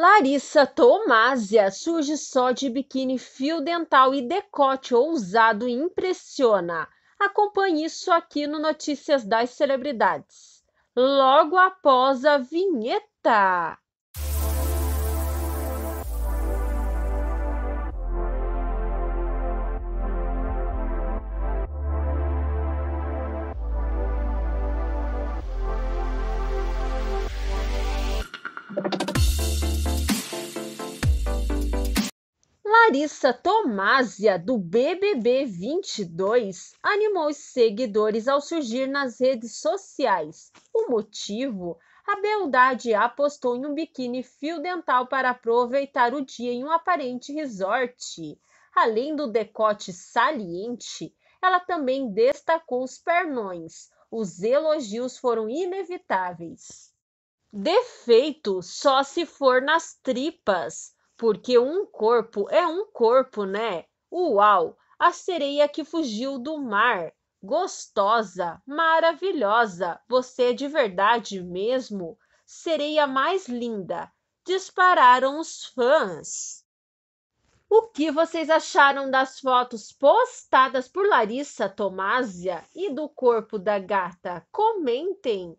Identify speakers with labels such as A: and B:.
A: Larissa Tomásia surge só de biquíni fio dental e decote ousado e impressiona. Acompanhe isso aqui no Notícias das Celebridades. Logo após a vinheta. Larissa Tomásia, do BBB 22, animou os seguidores ao surgir nas redes sociais. O motivo? A beldade apostou em um biquíni fio dental para aproveitar o dia em um aparente resort. Além do decote saliente, ela também destacou os pernões. Os elogios foram inevitáveis. Defeito só se for nas tripas porque um corpo é um corpo, né? Uau! A sereia que fugiu do mar. Gostosa, maravilhosa, você é de verdade mesmo? Sereia mais linda! Dispararam os fãs. O que vocês acharam das fotos postadas por Larissa Tomásia e do corpo da gata? Comentem!